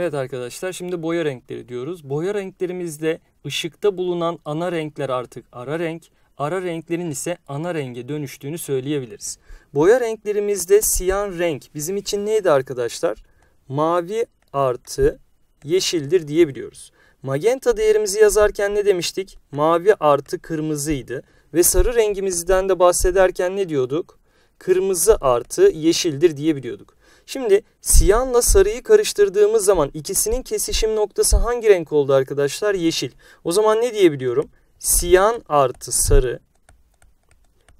Evet arkadaşlar şimdi boya renkleri diyoruz. Boya renklerimizde ışıkta bulunan ana renkler artık ara renk, ara renklerin ise ana renge dönüştüğünü söyleyebiliriz. Boya renklerimizde siyan renk bizim için neydi arkadaşlar? Mavi artı yeşildir diyebiliyoruz. Magenta değerimizi yazarken ne demiştik? Mavi artı kırmızıydı. Ve sarı rengimizden de bahsederken ne diyorduk? Kırmızı artı yeşildir diyebiliyorduk. Şimdi siyanla sarıyı karıştırdığımız zaman ikisinin kesişim noktası hangi renk oldu arkadaşlar? Yeşil. O zaman ne diyebiliyorum? Siyan artı sarı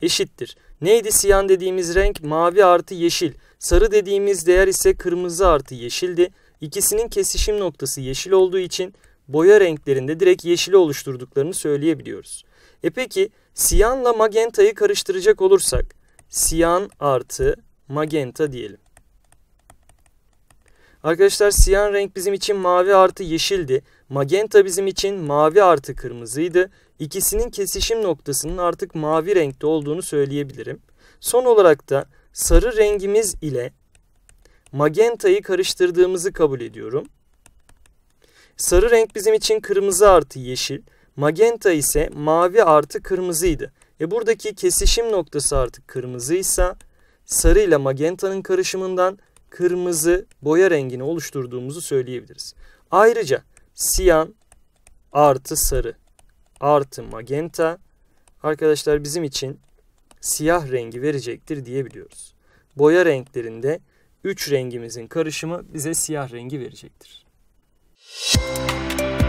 eşittir. Neydi siyan dediğimiz renk? Mavi artı yeşil. Sarı dediğimiz değer ise kırmızı artı yeşildi. İkisinin kesişim noktası yeşil olduğu için boya renklerinde direkt yeşili oluşturduklarını söyleyebiliyoruz. E peki siyanla magentayı karıştıracak olursak siyan artı magenta diyelim. Arkadaşlar siyah renk bizim için mavi artı yeşildi. Magenta bizim için mavi artı kırmızıydı. İkisinin kesişim noktasının artık mavi renkte olduğunu söyleyebilirim. Son olarak da sarı rengimiz ile magentayı karıştırdığımızı kabul ediyorum. Sarı renk bizim için kırmızı artı yeşil. Magenta ise mavi artı kırmızıydı. E buradaki kesişim noktası artık kırmızıysa sarı ile magentanın karışımından kırmızı boya rengini oluşturduğumuzu söyleyebiliriz. Ayrıca siyan artı sarı artı magenta arkadaşlar bizim için siyah rengi verecektir diyebiliyoruz. Boya renklerinde 3 rengimizin karışımı bize siyah rengi verecektir. Müzik